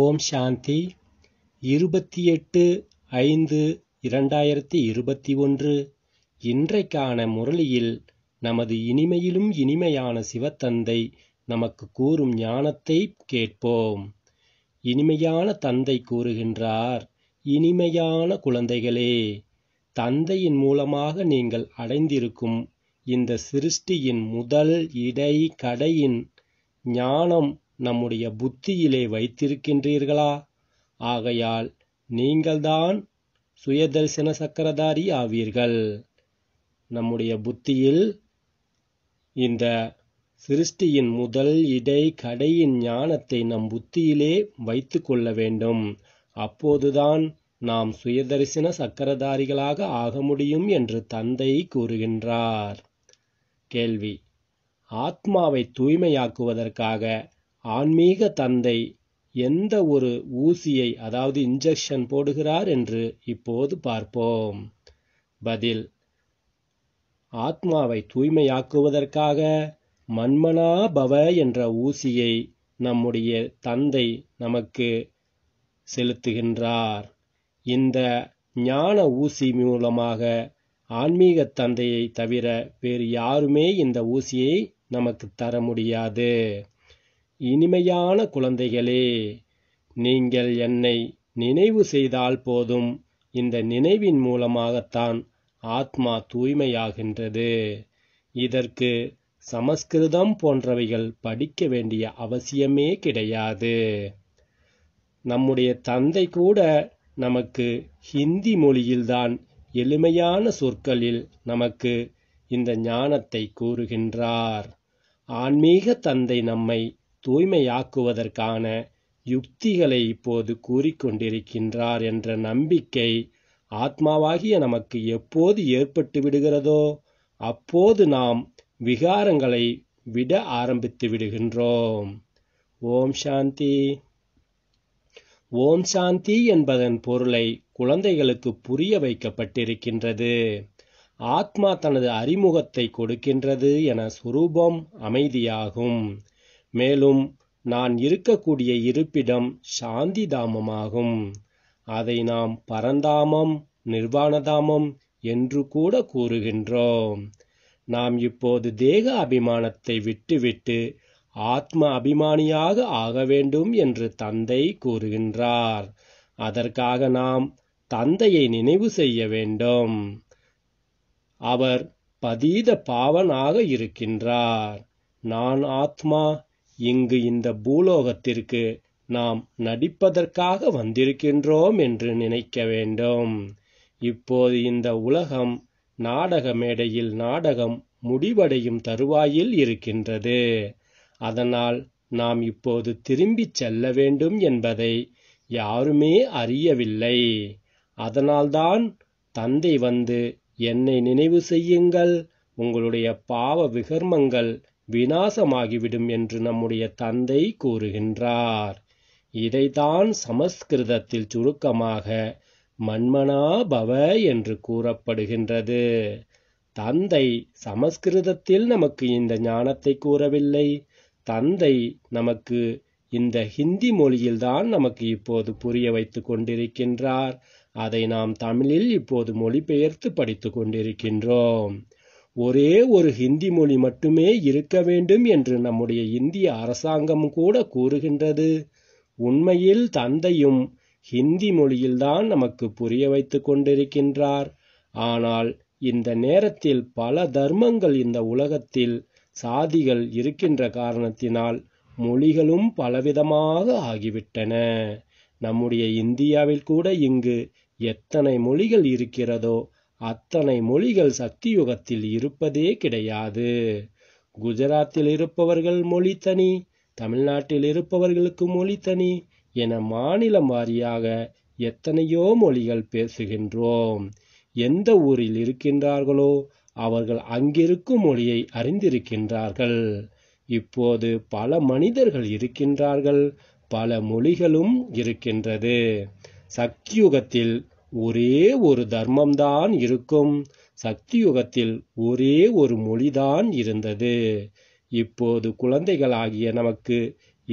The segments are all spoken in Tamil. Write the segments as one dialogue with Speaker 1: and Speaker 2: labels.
Speaker 1: ஓம் சாந்தி இருபத்தி எட்டு ஐந்து இரண்டாயிரத்தி இருபத்தி ஒன்று இன்றைக்கான முரளியில் நமது இனிமையிலும் இனிமையான சிவத்தந்தை நமக்கு கூறும் ஞானத்தை கேட்போம் இனிமையான தந்தை கூறுகின்றார் இனிமையான குழந்தைகளே தந்தையின் மூலமாக நீங்கள் அடைந்திருக்கும் இந்த சிருஷ்டியின் முதல் இடை கடையின் ஞானம் நம்முடைய புத்தியிலே வைத்திருக்கின்றீர்களா ஆகையால் நீங்கள்தான் சுயதர்சன சக்கரதாரி ஆவீர்கள் நம்முடைய புத்தியில் இந்த சிருஷ்டியின் முதல் இடை கடையின் ஞானத்தை நம் புத்தியிலே வைத்து கொள்ள வேண்டும் அப்போதுதான் நாம் சுயதரிசன சக்கரதாரிகளாக ஆக முடியும் என்று தந்தை கூறுகின்றார் கேள்வி ஆத்மாவை தூய்மையாக்குவதற்காக ஆன்மீக தந்தை எந்த ஒரு ஊசியை அதாவது இன்ஜெக்ஷன் போடுகிறார் என்று இப்போது பார்ப்போம் பதில் ஆத்மாவை தூய்மையாக்குவதற்காக மண்மனாபவ என்ற ஊசியை நம்முடைய தந்தை நமக்கு செலுத்துகின்றார் இந்த ஞான ஊசி மூலமாக ஆன்மீக தந்தையை தவிர வேறு யாருமே இந்த ஊசியை நமக்கு தர முடியாது இனிமையான குழந்தைகளே நீங்கள் என்னை நினைவு செய்தால் போதும் இந்த நினைவின் மூலமாகத்தான் ஆத்மா தூய்மையாகின்றது இதற்கு சமஸ்கிருதம் போன்றவைகள் படிக்க வேண்டிய அவசியமே கிடையாது நம்முடைய தந்தை கூட நமக்கு ஹிந்தி மொழியில்தான் எளிமையான சொற்களில் நமக்கு இந்த ஞானத்தை கூறுகின்றார் ஆன்மீக தந்தை நம்மை தூய்மையாக்குவதற்கான யுக்திகளை இப்போது கூறிக்கொண்டிருக்கின்றார் என்ற நம்பிக்கை ஆத்மாவாகிய நமக்கு எப்போது ஏற்பட்டு விடுகிறதோ அப்போது நாம் விகாரங்களை விட ஆரம்பித்து விடுகின்றோம் ஓம் சாந்தி ஓம் சாந்தி என்பதன் பொருளை குழந்தைகளுக்கு புரிய வைக்கப்பட்டிருக்கின்றது ஆத்மா தனது அறிமுகத்தை கொடுக்கின்றது என சுரூபம் அமைதியாகும் மேலும் நான் இருக்கக்கூடிய இருப்பிடம் சாந்திதாமமாகும் அதை நாம் பரந்தாமம் நிர்வாணதாமம் என்று கூட கூறுகின்றோம் நாம் இப்போது தேக அபிமானத்தை விட்டுவிட்டு ஆத்ம அபிமானியாக ஆக வேண்டும் என்று தந்தை கூறுகின்றார் அதற்காக நாம் தந்தையை நினைவு செய்ய வேண்டும் அவர் பதீத பாவனாக இருக்கின்றார் நான் ஆத்மா இங்கு இந்த பூலோகத்திற்கு நாம் நடிப்பதற்காக வந்திருக்கின்றோம் என்று நினைக்க வேண்டும் இப்போது இந்த உலகம் நாடக மேடையில் நாடகம் முடிவடையும் தருவாயில் இருக்கின்றது அதனால் நாம் இப்போது திரும்பிச் செல்ல வேண்டும் என்பதை யாருமே அறியவில்லை அதனால்தான் தந்தை வந்து என்னை நினைவு செய்யுங்கள் உங்களுடைய பாவ விகர்மங்கள் வினாசமாகிவிடும் என்று நம்முடைய தந்தை கூறுகின்றார் இதைதான் சமஸ்கிருதத்தில் சுருக்கமாக மன்மனாபவ என்று கூறப்படுகின்றது தந்தை சமஸ்கிருதத்தில் நமக்கு இந்த ஞானத்தை கூறவில்லை தந்தை நமக்கு இந்த ஹிந்தி மொழியில்தான் நமக்கு இப்போது புரிய வைத்து கொண்டிருக்கின்றார் அதை நாம் தமிழில் இப்போது மொழிபெயர்த்து படித்துக் கொண்டிருக்கின்றோம் ஒரே ஒரு ஹிந்தி மொழி மட்டுமே இருக்க வேண்டும் என்று நம்முடைய இந்திய அரசாங்கம் கூட கூறுகின்றது உண்மையில் தந்தையும் ஹிந்தி மொழியில்தான் நமக்கு புரிய வைத்து கொண்டிருக்கின்றார் ஆனால் இந்த நேரத்தில் பல தர்மங்கள் இந்த உலகத்தில் சாதிகள் இருக்கின்ற காரணத்தினால் மொழிகளும் பலவிதமாக ஆகிவிட்டன நம்முடைய இந்தியாவில் கூட இங்கு எத்தனை மொழிகள் இருக்கிறதோ அத்தனை மொழிகள் சக்தியுகத்தில் இருப்பதே கிடையாது குஜராத்தில் இருப்பவர்கள் மொழி தனி தமிழ்நாட்டில் இருப்பவர்களுக்கு மொழி தனி என மாநிலம் வாரியாக எத்தனையோ மொழிகள் பேசுகின்றோம் எந்த ஊரில் இருக்கின்றார்களோ அவர்கள் அங்கிருக்கும் மொழியை அறிந்திருக்கின்றார்கள் இப்போது பல மனிதர்கள் இருக்கின்றார்கள் பல மொழிகளும் இருக்கின்றது சக்தியுகத்தில் ஒரே ஒரு தர்மம்தான் இருக்கும் சக்தி யுகத்தில் ஒரே ஒரு மொழிதான் இருந்தது இப்போது குழந்தைகளாகிய நமக்கு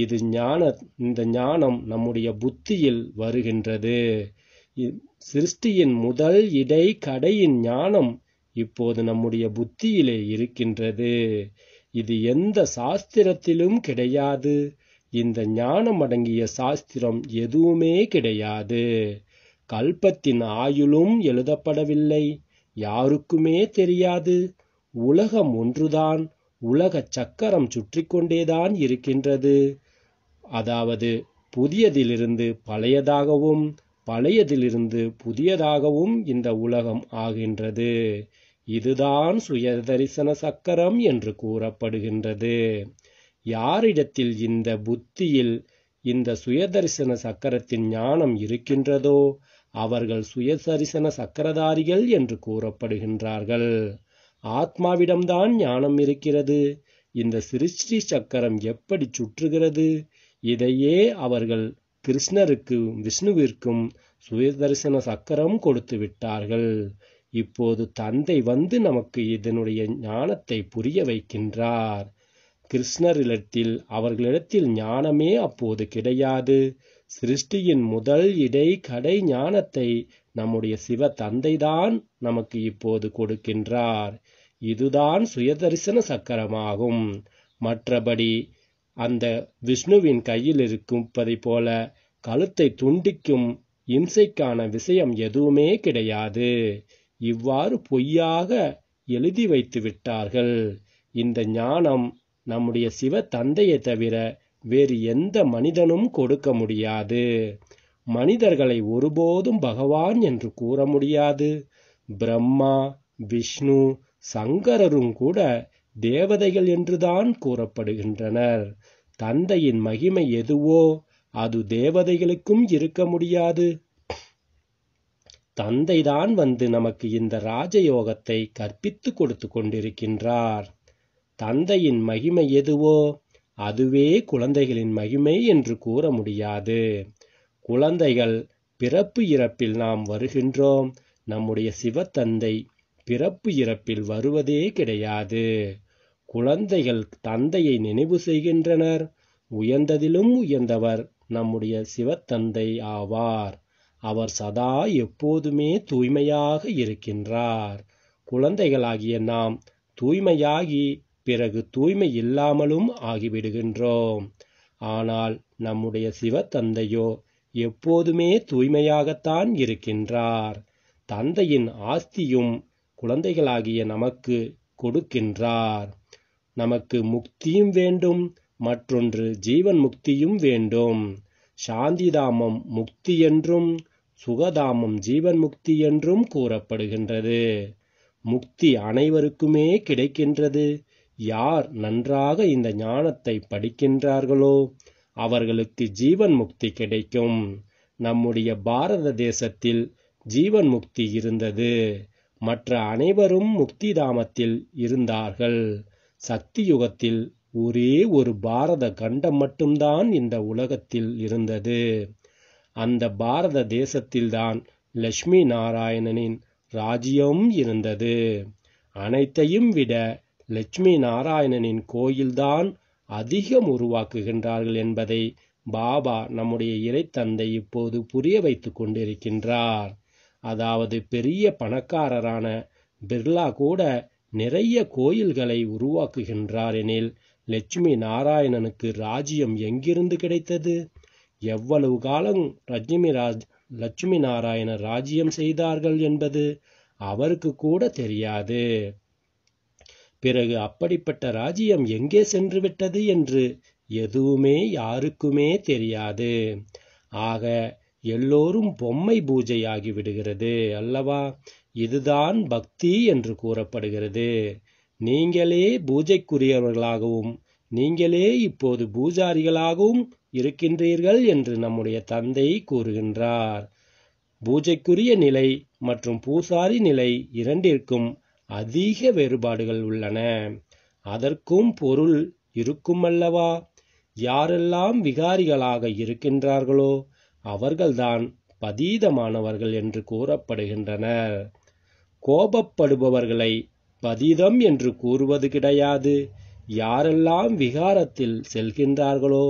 Speaker 1: இது ஞான இந்த ஞானம் நம்முடைய புத்தியில் வருகின்றது சிருஷ்டியின் முதல் இடை கடையின் ஞானம் இப்போது நம்முடைய புத்தியிலே இருக்கின்றது இது எந்த சாஸ்திரத்திலும் கிடையாது இந்த ஞானம் அடங்கிய சாஸ்திரம் எதுவுமே கிடையாது கல்பத்தின் ஆயுளும் எழுதப்படவில்லை யாருக்குமே தெரியாது உலகம் ஒன்றுதான் உலகச் சக்கரம் சுற்றி கொண்டேதான் இருக்கின்றது அதாவது புதியதிலிருந்து பழையதாகவும் பழையதிலிருந்து புதியதாகவும் இந்த உலகம் ஆகின்றது இதுதான் சுயதரிசன சக்கரம் என்று கூறப்படுகின்றது யாரிடத்தில் இந்த புத்தியில் இந்த சுயதரிசன சக்கரத்தின் ஞானம் இருக்கின்றதோ அவர்கள் சுயசரிசன சக்கரதாரிகள் என்று கூறப்படுகின்றார்கள் ஆத்மாவிடம்தான் ஞானம் இருக்கிறது இந்த சிருஷ்டி சக்கரம் எப்படி சுற்றுகிறது இதையே அவர்கள் கிருஷ்ணருக்கும் விஷ்ணுவிற்கும் சுயதரிசன சக்கரம் கொடுத்து விட்டார்கள் இப்போது தந்தை வந்து நமக்கு இதனுடைய ஞானத்தை புரிய வைக்கின்றார் கிருஷ்ணரிடத்தில் அவர்களிடத்தில் ஞானமே அப்போது கிடையாது சிருஷ்டியின் முதல் இடை கடை ஞானத்தை நம்முடைய சிவ தந்தைதான் நமக்கு இப்போது கொடுக்கின்றார் இதுதான் சுயதரிசன சக்கரமாகும் மற்றபடி அந்த விஷ்ணுவின் கையில் இருப்பதை போல கழுத்தை துண்டிக்கும் இம்சைக்கான விஷயம் எதுவுமே கிடையாது இவ்வாறு பொய்யாக எழுதி வைத்து விட்டார்கள் இந்த ஞானம் நம்முடைய சிவ தந்தையை தவிர வேறு எந்த மனிதனும் கொடுக்க முடியாது மனிதர்களை ஒருபோதும் பகவான் என்று கூற முடியாது பிரம்மா விஷ்ணு சங்கரரும் கூட தேவதைகள் என்றுதான் கூறப்படுகின்றனர் தந்தையின் மகிமை எதுவோ அது தேவதைகளுக்கும் இருக்க முடியாது தந்தைதான் வந்து நமக்கு இந்த ராஜயோகத்தை கற்பித்துக் கொடுத்து கொண்டிருக்கின்றார் தந்தையின் மகிமை எதுவோ அதுவே குழந்தைகளின் மகிமை என்று கூற முடியாது குழந்தைகள் பிறப்பு இறப்பில் நாம் வருகின்றோம் நம்முடைய சிவத்தந்தை பிறப்பு இறப்பில் வருவதே கிடையாது குழந்தைகள் தந்தையை நினைவு செய்கின்றனர் உயர்ந்ததிலும் உயர்ந்தவர் நம்முடைய சிவத்தந்தை ஆவார் அவர் சதா எப்போதுமே தூய்மையாக இருக்கின்றார் குழந்தைகளாகிய நாம் தூய்மையாகி பிறகு தூய்மை இல்லாமலும் ஆகிவிடுகின்றோம் ஆனால் நம்முடைய சிவத்தந்தையோ எப்போதுமே தூய்மையாகத்தான் இருக்கின்றார் தந்தையின் ஆஸ்தியும் குழந்தைகளாகிய நமக்கு கொடுக்கின்றார் நமக்கு முக்தியும் வேண்டும் மற்றொன்று ஜீவன் முக்தியும் வேண்டும் சாந்திதாமம் முக்தி என்றும் சுகதாமம் ஜீவன் முக்தி என்றும் கூறப்படுகின்றது முக்தி அனைவருக்குமே கிடைக்கின்றது யார் நன்றாக இந்த ஞானத்தை படிக்கின்றார்களோ அவர்களுக்கு ஜீவன் முக்தி கிடைக்கும் நம்முடைய பாரத தேசத்தில் ஜீவன் முக்தி இருந்தது மற்ற அனைவரும் முக்தி தாமத்தில் இருந்தார்கள் சக்தி யுகத்தில் ஒரே ஒரு பாரத கண்டம் மட்டும்தான் இந்த உலகத்தில் இருந்தது அந்த பாரத தேசத்தில்தான் லட்சுமி நாராயணனின் ராஜ்யம் இருந்தது அனைத்தையும் விட லட்சுமி நாராயணனின் கோயில்தான் அதிகம் உருவாக்குகின்றார்கள் என்பதை பாபா நம்முடைய இறைத்தந்தை இப்போது புரிய வைத்து கொண்டிருக்கின்றார் அதாவது பெரிய பணக்காரரான பிர்லா கூட நிறைய கோயில்களை உருவாக்குகின்றார் எனில் லட்சுமி நாராயணனுக்கு ராஜ்யம் எங்கிருந்து கிடைத்தது எவ்வளவு காலம் ரஜ்மி ராஜ் லட்சுமி நாராயண ராஜ்யம் செய்தார்கள் என்பது அவருக்கு கூட தெரியாது பிறகு அப்படிப்பட்ட ராஜ்யம் எங்கே சென்றுவிட்டது என்று எதுவுமே யாருக்குமே தெரியாது ஆக எல்லோரும் பொம்மை பூஜையாகி விடுகிறது அல்லவா இதுதான் பக்தி என்று கூறப்படுகிறது நீங்களே பூஜைக்குரியவர்களாகவும் நீங்களே இப்போது பூஜாரிகளாகவும் இருக்கின்றீர்கள் என்று நம்முடைய தந்தை கூறுகின்றார் பூஜைக்குரிய நிலை மற்றும் பூசாரி நிலை இரண்டிற்கும் அதிக வேறுபாடுகள் உள்ளன அதற்கும் பொருள் இருக்குமல்லவா யாரெல்லாம் விகாரிகளாக இருக்கின்றார்களோ அவர்கள்தான் பதீதமானவர்கள் என்று கூறப்படுகின்றனர் கோபப்படுபவர்களை பதீதம் என்று கூறுவது கிடையாது யாரெல்லாம் விகாரத்தில் செல்கின்றார்களோ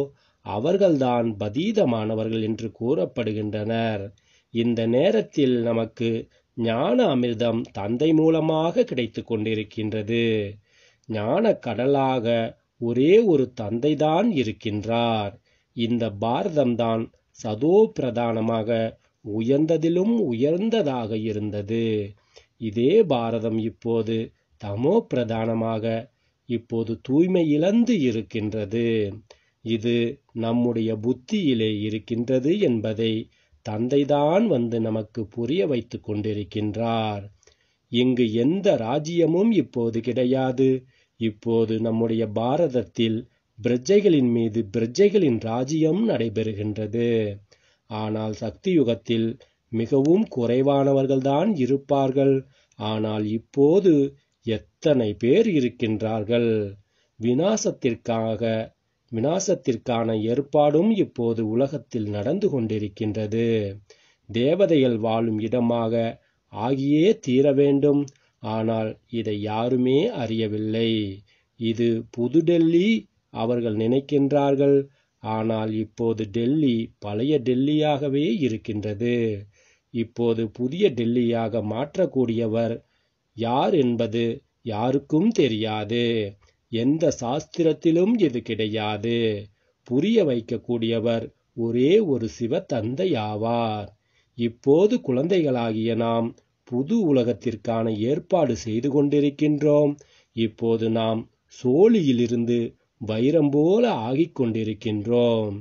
Speaker 1: அவர்கள்தான் பதீதமானவர்கள் என்று கூறப்படுகின்றனர் இந்த நேரத்தில் நமக்கு ஞான அமிர்தம் தந்தை மூலமாக கிடைத்து கொண்டிருக்கின்றது ஞான கடலாக ஒரே ஒரு தந்தைதான் இருக்கின்றார் இந்த பாரதம்தான் சதோ பிரதானமாக உயர்ந்ததிலும் உயர்ந்ததாக இருந்தது இதே பாரதம் இப்போது தமோ பிரதானமாக இப்போது தூய்மை இழந்து இருக்கின்றது இது நம்முடைய புத்தியிலே இருக்கின்றது என்பதை தந்தைதான் வந்து நமக்கு புரிய வைத்துக் கொண்டிருக்கின்றார் இங்கு எந்த ராஜ்யமும் இப்போது கிடையாது இப்போது நம்முடைய பாரதத்தில் பிரஜைகளின் மீது பிரஜைகளின் ராஜ்யம் நடைபெறுகின்றது ஆனால் சக்தி யுகத்தில் மிகவும் குறைவானவர்கள்தான் இருப்பார்கள் ஆனால் இப்போது எத்தனை பேர் இருக்கின்றார்கள் விநாசத்திற்காக விநாசத்திற்கான ஏற்பாடும் இப்போது உலகத்தில் நடந்து கொண்டிருக்கின்றது தேவதைகள் வாழும் இடமாக ஆகியே தீர வேண்டும் ஆனால் இதை யாருமே அறியவில்லை இது புது டெல்லி அவர்கள் நினைக்கின்றார்கள் ஆனால் இப்போது டெல்லி பழைய டெல்லியாகவே இருக்கின்றது இப்போது புதிய டெல்லியாக மாற்றக்கூடியவர் யார் என்பது யாருக்கும் தெரியாது எந்த சாஸ்திரத்திலும் இது கிடையாது புரிய வைக்கக்கூடியவர் ஒரே ஒரு சிவ தந்தையாவார் இப்போது குழந்தைகளாகிய நாம் புது உலகத்திற்கான ஏற்பாடு செய்து கொண்டிருக்கின்றோம் இப்போது நாம் சோழியிலிருந்து வைரம் போல ஆகிக் கொண்டிருக்கின்றோம்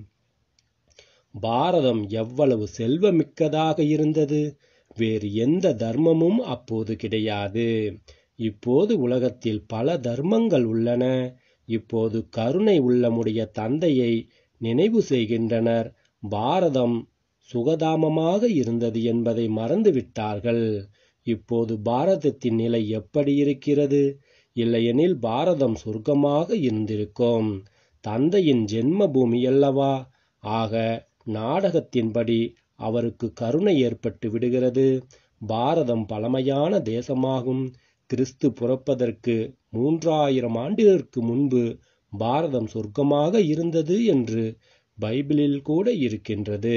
Speaker 1: பாரதம் எவ்வளவு செல்வமிக்கதாக இருந்தது வேறு எந்த தர்மமும் அப்போது கிடையாது இப்போது உலகத்தில் பல தர்மங்கள் உள்ளன இப்போது கருணை உள்ளமுடைய தந்தையை நினைவு செய்கின்றனர் பாரதம் சுகதாமமாக இருந்தது என்பதை மறந்துவிட்டார்கள் இப்போது பாரதத்தின் நிலை எப்படி இருக்கிறது இல்லையெனில் பாரதம் சொர்க்கமாக இருந்திருக்கும் தந்தையின் ஜென்ம பூமி அல்லவா ஆக நாடகத்தின்படி அவருக்கு கருணை ஏற்பட்டு விடுகிறது பாரதம் பழமையான தேசமாகும் கிறிஸ்து புறப்பதற்கு மூன்றாயிரம் ஆண்டுகளுக்கு முன்பு பாரதம் சொர்க்கமாக இருந்தது என்று பைபிளில் கூட இருக்கின்றது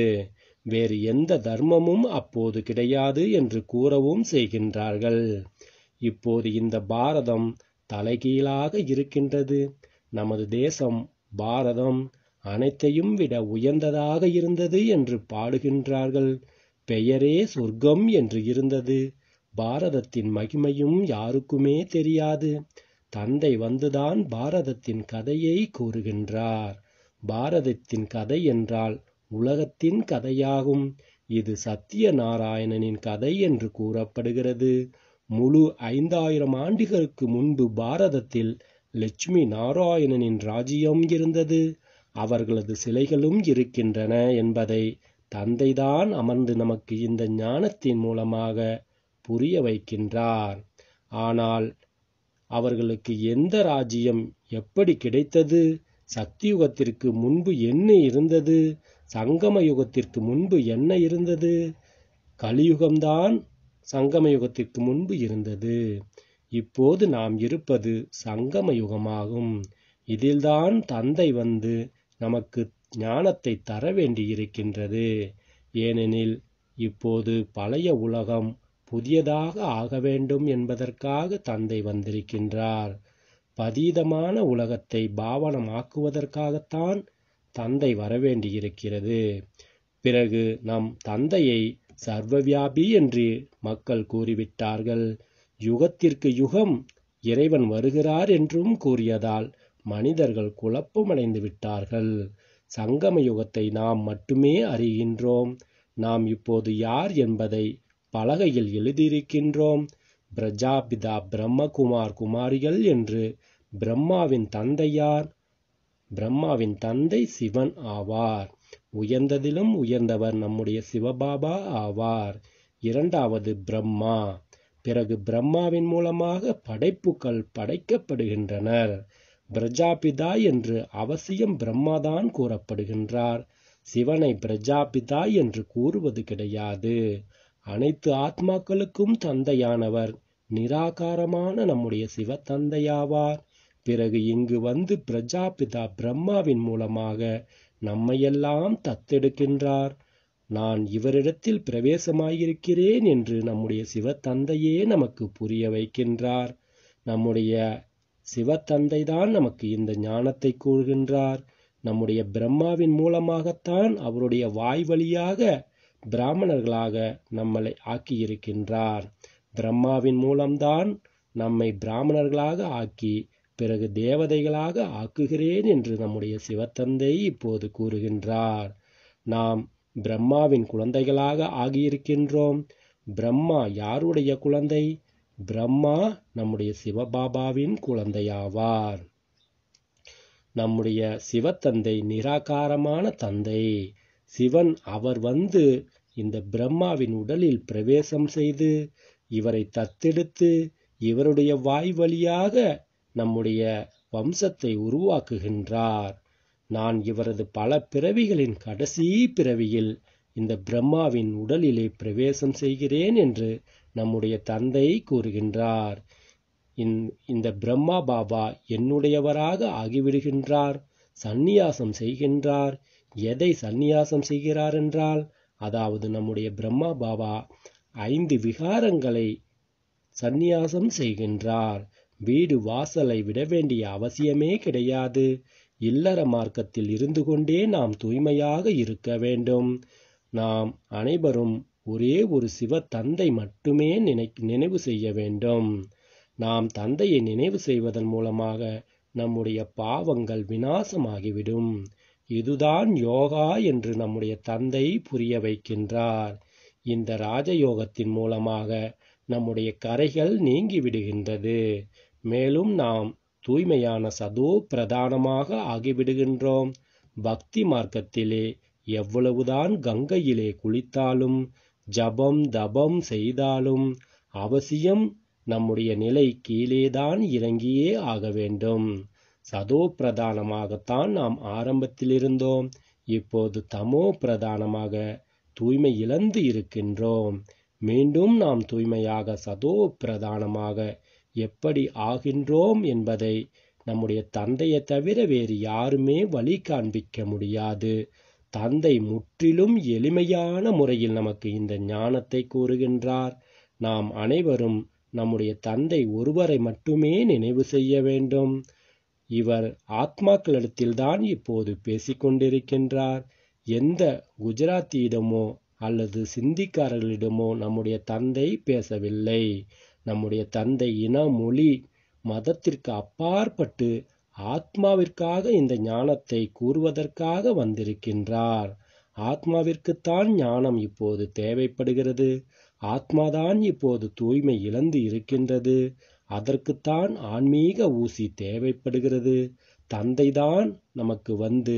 Speaker 1: வேறு எந்த தர்மமும் அப்போது கிடையாது என்று கூறவும் செய்கின்றார்கள் இப்போது இந்த பாரதம் தலைகீழாக இருக்கின்றது நமது தேசம் பாரதம் அனைத்தையும் விட உயர்ந்ததாக இருந்தது என்று பாடுகின்றார்கள் பெயரே சொர்க்கம் என்று இருந்தது பாரதத்தின் மகிமையும் யாருக்குமே தெரியாது தந்தை வந்துதான் பாரதத்தின் கதையை கூறுகின்றார் பாரதத்தின் கதை என்றால் உலகத்தின் கதையாகும் இது சத்திய நாராயணனின் கதை என்று கூறப்படுகிறது முழு ஐந்தாயிரம் ஆண்டுகளுக்கு முன்பு பாரதத்தில் லட்சுமி நாராயணனின் ராஜ்யம் இருந்தது அவர்களது சிலைகளும் இருக்கின்றன என்பதை தந்தைதான் அமர்ந்து நமக்கு இந்த ஞானத்தின் மூலமாக புரிய வைக்கின்றார் ஆனால் அவர்களுக்கு எந்த ராஜ்யம் எப்படி கிடைத்தது சக்தியுகத்திற்கு முன்பு என்ன இருந்தது சங்கம யுகத்திற்கு முன்பு என்ன இருந்தது கலியுகம்தான் சங்கம யுகத்திற்கு முன்பு இருந்தது இப்போது நாம் இருப்பது சங்கம யுகமாகும் இதில்தான் தந்தை வந்து நமக்கு ஞானத்தை தர வேண்டியிருக்கின்றது ஏனெனில் இப்போது பழைய உலகம் புதியதாக ஆக வேண்டும் என்பதற்காக தந்தை வந்திருக்கின்றார் பதீதமான உலகத்தை பாவனமாக்குவதற்காகத்தான் தந்தை வரவேண்டியிருக்கிறது பிறகு நம் தந்தையை சர்வவியாபி என்று மக்கள் கூறிவிட்டார்கள் யுகத்திற்கு யுகம் இறைவன் வருகிறார் என்றும் கூறியதால் மனிதர்கள் குழப்பமடைந்து விட்டார்கள் சங்கம யுகத்தை நாம் மட்டுமே அறிகின்றோம் நாம் இப்போது யார் என்பதை பலகையில் எழுதியிருக்கின்றோம் பிரஜாபிதா பிரம்மகுமார் குமாரிகள் என்று பிரம்மாவின் தந்தையார் பிரம்மாவின் தந்தை சிவன் ஆவார் உயர்ந்ததிலும் உயர்ந்தவர் நம்முடைய சிவபாபா ஆவார் இரண்டாவது பிரம்மா பிறகு பிரம்மாவின் மூலமாக படைப்புகள் படைக்கப்படுகின்றனர் பிரஜாபிதா என்று அவசியம் பிரம்மாதான் கூறப்படுகின்றார் சிவனை பிரஜாபிதா என்று கூறுவது கிடையாது அனைத்து ஆத்மாக்களுக்கும் தந்தையானவர் நிராகாரமான நம்முடைய சிவத்தந்தையாவார் பிறகு இங்கு வந்து பிரஜாபிதா பிரம்மாவின் மூலமாக நம்மையெல்லாம் தத்தெடுக்கின்றார் நான் இவரிடத்தில் பிரவேசமாயிருக்கிறேன் என்று நம்முடைய சிவத்தந்தையே நமக்கு புரிய வைக்கின்றார் நம்முடைய சிவத்தந்தை தான் நமக்கு இந்த ஞானத்தை கூறுகின்றார் நம்முடைய பிரம்மாவின் மூலமாகத்தான் அவருடைய வாய் வழியாக பிராமணர்களாக நம்மளை ஆக்கியிருக்கின்றார் பிரம்மாவின் மூலம்தான் நம்மை பிராமணர்களாக ஆக்கி பிறகு தேவதைகளாக ஆக்குகிறேன் என்று நம்முடைய சிவத்தந்தை இப்போது கூறுகின்றார் நாம் பிரம்மாவின் குழந்தைகளாக ஆகியிருக்கின்றோம் பிரம்மா யாருடைய குழந்தை பிரம்மா நம்முடைய சிவபாபாவின் குழந்தையாவார் நம்முடைய சிவத்தந்தை நிராகாரமான தந்தை சிவன் அவர் வந்து இந்த பிரம்மாவின் உடலில் பிரவேசம் செய்து இவரை தத்தெடுத்து இவருடைய வாய் வழியாக நம்முடைய வம்சத்தை உருவாக்குகின்றார் நான் இவரது பல பிறவிகளின் கடைசி பிறவியில் இந்த பிரம்மாவின் உடலிலே பிரவேசம் செய்கிறேன் என்று நம்முடைய தந்தை கூறுகின்றார் இந்த பிரம்மா பாபா என்னுடையவராக ஆகிவிடுகின்றார் சந்நியாசம் செய்கின்றார் எதை சந்நியாசம் செய்கிறார் என்றால் அதாவது நம்முடைய பிரம்மா பாபா ஐந்து விகாரங்களை சந்நியாசம் செய்கின்றார் வீடு வாசலை விட வேண்டிய அவசியமே கிடையாது இல்லற மார்க்கத்தில் இருந்து கொண்டே நாம் தூய்மையாக இருக்க வேண்டும் நாம் அனைவரும் ஒரே ஒரு சிவ தந்தை மட்டுமே நினை நினைவு செய்ய வேண்டும் நாம் தந்தையை நினைவு செய்வதன் மூலமாக நம்முடைய பாவங்கள் வினாசமாகிவிடும் இதுதான் யோகா என்று நம்முடைய தந்தை புரிய வைக்கின்றார் இந்த ராஜயோகத்தின் மூலமாக நம்முடைய கரைகள் நீங்கிவிடுகின்றது மேலும் நாம் தூய்மையான சதோ பிரதானமாக ஆகிவிடுகின்றோம் பக்தி மார்க்கத்திலே எவ்வளவுதான் கங்கையிலே குளித்தாலும் ஜபம் தபம் செய்தாலும் அவசியம் நம்முடைய நிலை கீழேதான் இறங்கியே ஆக வேண்டும் சதோ பிரதானமாகத்தான் நாம் ஆரம்பத்தில் இருந்தோம் இப்போது தமோ பிரதானமாக தூய்மை இழந்து இருக்கின்றோம் மீண்டும் நாம் தூய்மையாக சதோ பிரதானமாக எப்படி ஆகின்றோம் என்பதை நம்முடைய தந்தையை தவிர வேறு யாருமே வழி காண்பிக்க முடியாது தந்தை முற்றிலும் எளிமையான முறையில் நமக்கு இந்த ஞானத்தை கூறுகின்றார் நாம் அனைவரும் நம்முடைய தந்தை ஒருவரை மட்டுமே நினைவு செய்ய வேண்டும் இவர் ஆத்மாக்களிடத்தில்தான் இப்போது பேசிக்கொண்டிருக்கின்றார் எந்த குஜராத்தியிடமோ அல்லது சிந்திக்காரர்களிடமோ நம்முடைய தந்தை பேசவில்லை நம்முடைய தந்தை இன மொழி மதத்திற்கு அப்பாற்பட்டு ஆத்மாவிற்காக இந்த ஞானத்தை கூறுவதற்காக வந்திருக்கின்றார் ஆத்மாவிற்குத்தான் ஞானம் இப்போது தேவைப்படுகிறது ஆத்மாதான் இப்போது தூய்மை இழந்து இருக்கின்றது அதற்குத்தான் ஆன்மீக ஊசி தேவைப்படுகிறது தந்தைதான் நமக்கு வந்து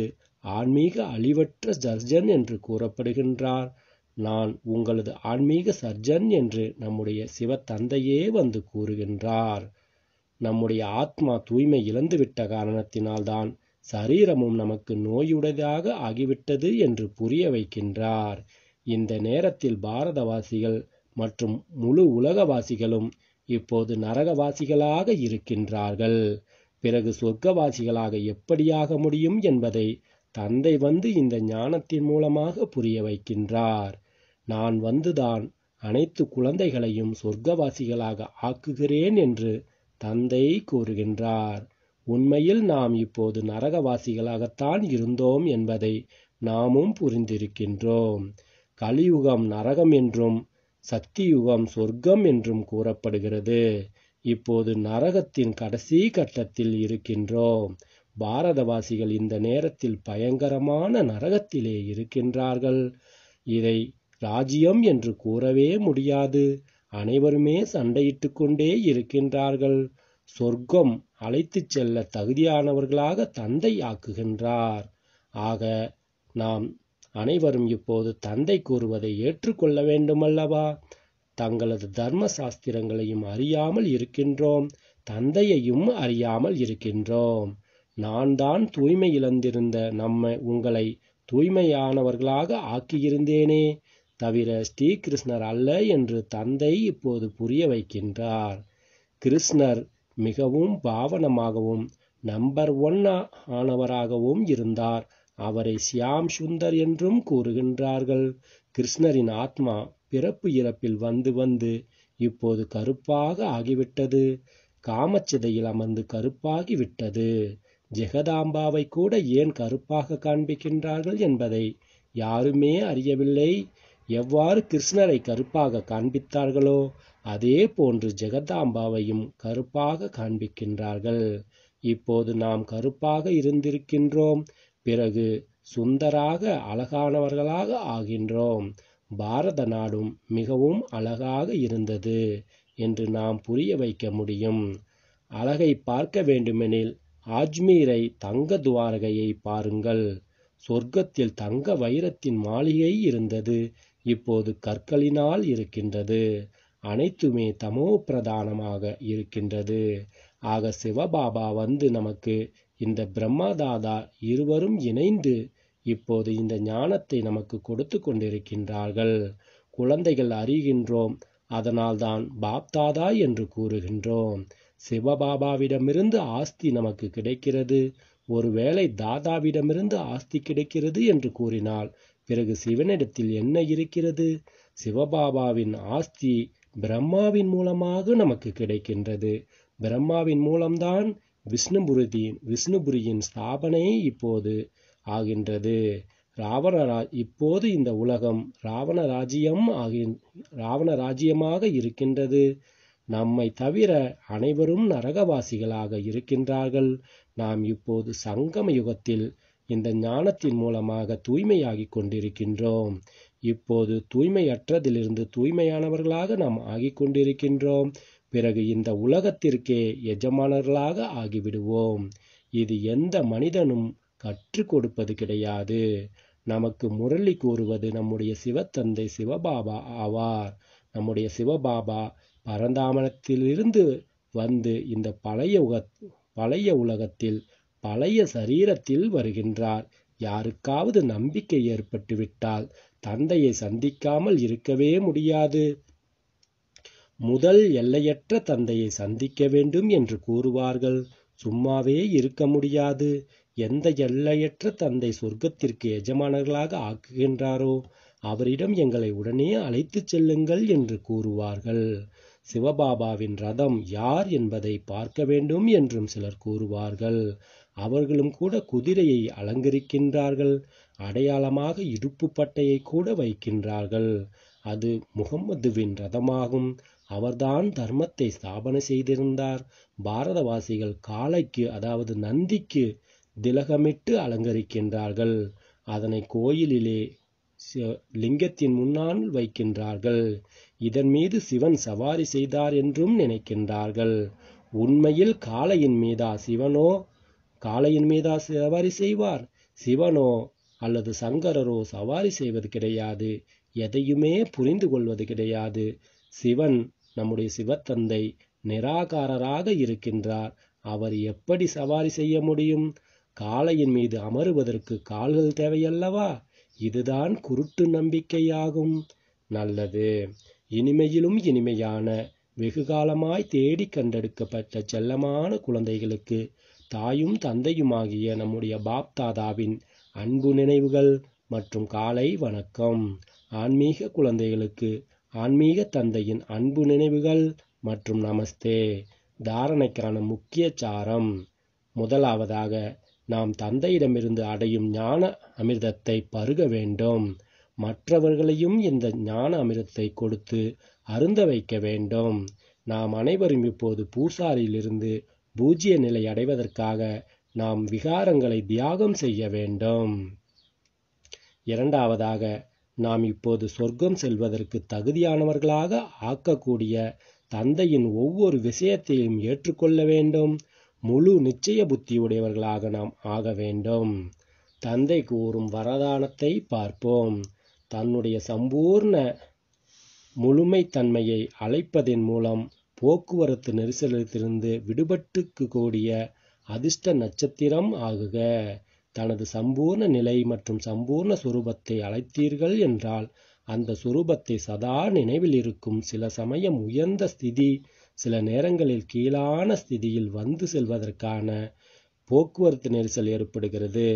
Speaker 1: ஆன்மீக அழிவற்ற சர்ஜன் என்று கூறப்படுகின்றார் நான் உங்களது ஆன்மீக சர்ஜன் என்று நம்முடைய சிவத்தந்தையே வந்து கூறுகின்றார் நம்முடைய ஆத்மா தூய்மை இழந்துவிட்ட காரணத்தினால்தான் சரீரமும் நமக்கு நோயுடையதாக ஆகிவிட்டது என்று புரிய வைக்கின்றார் இந்த நேரத்தில் பாரதவாசிகள் மற்றும் முழு உலகவாசிகளும் இப்போது நரகவாசிகளாக இருக்கின்றார்கள் பிறகு சொர்க்கவாசிகளாக எப்படியாக முடியும் என்பதை தந்தை வந்து இந்த ஞானத்தின் மூலமாக புரிய வைக்கின்றார் நான் வந்துதான் அனைத்து குழந்தைகளையும் சொர்க்கவாசிகளாக ஆக்குகிறேன் என்று தந்தை கூறுகின்றார் உண்மையில் நாம் இப்போது நரகவாசிகளாகத்தான் இருந்தோம் என்பதை நாமும் புரிந்திருக்கின்றோம் கலியுகம் நரகம் என்றும் சக்தியுகம் சொர்க்கம் என்றும் கூறப்படுகிறது இப்போது நரகத்தின் கடைசி கட்டத்தில் இருக்கின்றோம் பாரதவாசிகள் இந்த நேரத்தில் பயங்கரமான நரகத்திலே இருக்கின்றார்கள் இதை ராஜ்யம் என்று கூறவே முடியாது அனைவருமே சண்டையிட்டு கொண்டே இருக்கின்றார்கள் சொர்க்கம் அழைத்துச் செல்ல தகுதியானவர்களாக தந்தை ஆக்குகின்றார் ஆக நாம் அனைவரும் இப்போது தந்தை கூறுவதை ஏற்றுக்கொள்ள வேண்டுமல்லவா தங்களது தர்ம சாஸ்திரங்களையும் அறியாமல் இருக்கின்றோம் தந்தையையும் அறியாமல் இருக்கின்றோம் நான் தான் தூய்மை இழந்திருந்த நம்மை உங்களை தூய்மையானவர்களாக ஆக்கியிருந்தேனே தவிர ஸ்ரீகிருஷ்ணர் அல்ல என்று தந்தை இப்போது புரிய வைக்கின்றார் கிருஷ்ணர் மிகவும் பாவனமாகவும் நம்பர் ஒன் ஆனவராகவும் இருந்தார் அவரை சியாம் சுந்தர் என்றும் கூறுகின்றார்கள் கிருஷ்ணரின் ஆத்மா பிறப்பு இறப்பில் வந்து வந்து இப்போது கருப்பாக ஆகிவிட்டது காமச்சிதையில் அமர்ந்து கருப்பாகிவிட்டது ஜெகதாம்பாவை கூட ஏன் கருப்பாக காண்பிக்கின்றார்கள் என்பதை யாருமே அறியவில்லை எவ்வாறு கிருஷ்ணரை கருப்பாக காண்பித்தார்களோ அதே போன்று ஜெகதாம்பாவையும் கருப்பாக காண்பிக்கின்றார்கள் இப்போது நாம் கருப்பாக இருந்திருக்கின்றோம் பிறகு சுந்தராக அழகானவர்களாக ஆகின்றோம் பாரத நாடும் மிகவும் அழகாக இருந்தது என்று நாம் புரிய வைக்க முடியும் அழகை பார்க்க வேண்டுமெனில் ஆஜ்மீரை தங்க துவாரகையை பாருங்கள் சொர்க்கத்தில் தங்க வைரத்தின் மாளிகை இருந்தது இப்போது கற்களினால் இருக்கின்றது அனைத்துமே தமோ பிரதானமாக இருக்கின்றது ஆக சிவபாபா வந்து நமக்கு இந்த பிரம்மாதாதா இருவரும் இணைந்து இப்போது இந்த ஞானத்தை நமக்கு கொடுத்து கொண்டிருக்கின்றார்கள் குழந்தைகள் அறிகின்றோம் அதனால்தான் பாப்தாதா என்று கூறுகின்றோம் சிவபாபாவிடமிருந்து ஆஸ்தி நமக்கு கிடைக்கிறது ஒருவேளை தாதாவிடமிருந்து ஆஸ்தி கிடைக்கிறது என்று கூறினால் பிறகு சிவனிடத்தில் என்ன இருக்கிறது சிவபாபாவின் ஆஸ்தி பிரம்மாவின் மூலமாக நமக்கு கிடைக்கின்றது பிரம்மாவின் மூலம்தான் விஷ்ணுபுரி விஷ்ணுபுரியின் ஸ்தாபனையே இப்போது ஆகின்றது ராவணரா இப்போது இந்த உலகம் ராவண ராஜ்யம் ஆகி ராவண ராஜ்யமாக இருக்கின்றது நம்மை தவிர அனைவரும் நரகவாசிகளாக இருக்கின்றார்கள் நாம் இப்போது சங்கம யுகத்தில் இந்த ஞானத்தின் மூலமாக தூய்மையாகிக் கொண்டிருக்கின்றோம் இப்போது தூய்மையற்றதிலிருந்து தூய்மையானவர்களாக நாம் ஆகிக் கொண்டிருக்கின்றோம் பிறகு இந்த உலகத்திற்கே எஜமானர்களாக ஆகிவிடுவோம் இது எந்த மனிதனும் கற்றுக் கொடுப்பது கிடையாது நமக்கு முரளி கூறுவது நம்முடைய சிவத்தந்தை சிவபாபா ஆவார் நம்முடைய சிவபாபா பரந்தாமனத்திலிருந்து வந்து இந்த பழைய உக பழைய உலகத்தில் பழைய சரீரத்தில் வருகின்றார் யாருக்காவது நம்பிக்கை ஏற்பட்டுவிட்டால் தந்தையை சந்திக்காமல் இருக்கவே முடியாது முதல் எல்லையற்ற தந்தையை சந்திக்க வேண்டும் என்று கூறுவார்கள் சும்மாவே இருக்க முடியாது எந்த எல்லையற்ற தந்தை சொர்க்கத்திற்கு எஜமானர்களாக ஆக்குகின்றாரோ அவரிடம் எங்களை உடனே அழைத்துச் செல்லுங்கள் என்று கூறுவார்கள் சிவபாபாவின் ரதம் யார் என்பதை பார்க்க வேண்டும் என்றும் சிலர் கூறுவார்கள் அவர்களும் கூட குதிரையை அலங்கரிக்கின்றார்கள் அடையாளமாக இடுப்பு பட்டையை கூட வைக்கின்றார்கள் அது முகம்மதுவின் ரதமாகும் அவர்தான் தர்மத்தை ஸ்தாபனை செய்திருந்தார் பாரதவாசிகள் காளைக்கு அதாவது நந்திக்கு திலகமிட்டு அலங்கரிக்கின்றார்கள் அதனை கோயிலிலே லிங்கத்தின் முன்னால் வைக்கின்றார்கள் இதன் மீது சிவன் சவாரி செய்தார் என்றும் நினைக்கின்றார்கள் உண்மையில் காளையின் மீதா சிவனோ காளையின் மீதா சவாரி செய்வார் சிவனோ அல்லது சங்கரரோ சவாரி செய்வது கிடையாது எதையுமே புரிந்து கொள்வது கிடையாது சிவன் நம்முடைய சிவத்தந்தை நிராகாரராக இருக்கின்றார் அவர் எப்படி சவாரி செய்ய முடியும் காளையின் மீது அமருவதற்கு கால்கள் தேவையல்லவா இதுதான் குருட்டு நம்பிக்கையாகும் நல்லது இனிமையிலும் இனிமையான வெகுகாலமாய் தேடி கண்டெடுக்கப்பட்ட செல்லமான குழந்தைகளுக்கு தாயும் தந்தையுமாகிய நம்முடைய பாப்தாதாவின் அன்பு நினைவுகள் மற்றும் காலை வணக்கம் ஆன்மீக குழந்தைகளுக்கு ஆன்மீக தந்தையின் அன்பு நினைவுகள் மற்றும் நமஸ்தே தாரணைக்கான முக்கிய சாரம் முதலாவதாக நாம் தந்தையிடமிருந்து அடையும் ஞான அமிர்தத்தை பருக வேண்டும் மற்றவர்களையும் இந்த ஞான அமிர்தத்தை கொடுத்து அருந்த வைக்க வேண்டும் நாம் அனைவரும் இப்போது பூசாரியிலிருந்து பூஜ்ய நிலை அடைவதற்காக நாம் விகாரங்களை தியாகம் செய்ய வேண்டும் இரண்டாவதாக நாம் இப்போது சொர்க்கம் செல்வதற்கு தகுதியானவர்களாக ஆக்கக்கூடிய தந்தையின் ஒவ்வொரு விஷயத்தையும் ஏற்றுக்கொள்ள வேண்டும் முழு நிச்சய புத்தியுடையவர்களாக நாம் ஆக வேண்டும் தந்தை கூறும் வரதானத்தை பார்ப்போம் தன்னுடைய சம்பூர்ண முழுமைத்தன்மையை அழைப்பதன் மூலம் போக்குவரத்து நெரிசலிலிருந்து விடுபட்டுக்கு கூடிய அதிர்ஷ்ட நட்சத்திரம் ஆகுக தனது சம்பூர்ண நிலை மற்றும் சம்பூர்ண சுரூபத்தை அழைத்தீர்கள் என்றால் அந்த சுரூபத்தை சதா நினைவில் இருக்கும் சில சமயம் உயர்ந்த ஸ்திதி சில நேரங்களில் கீழான ஸ்திதியில் வந்து செல்வதற்கான போக்குவரத்து நெரிசல் ஏற்படுகிறது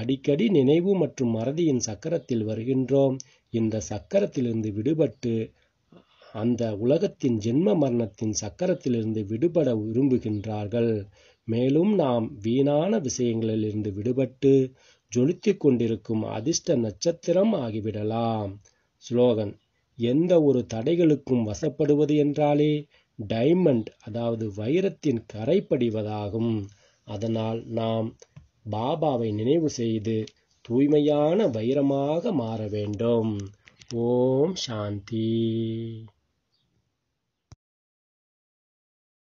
Speaker 1: அடிக்கடி நினைவு மற்றும் மறதியின் சக்கரத்தில் வருகின்றோம் இந்த சக்கரத்திலிருந்து விடுபட்டு அந்த உலகத்தின் ஜென்ம மரணத்தின் சக்கரத்திலிருந்து விடுபட விரும்புகின்றார்கள் மேலும் நாம் வீணான விஷயங்களிலிருந்து விடுபட்டு ஜொலித்து கொண்டிருக்கும் அதிர்ஷ்ட நட்சத்திரம் ஆகிவிடலாம் ஸ்லோகன் எந்த ஒரு தடைகளுக்கும் வசப்படுவது என்றாலே டைமண்ட் அதாவது வைரத்தின் கரை படிவதாகும் அதனால் நாம் பாபாவை நினைவு செய்து தூய்மையான வைரமாக மாற வேண்டும் ஓம் சாந்தி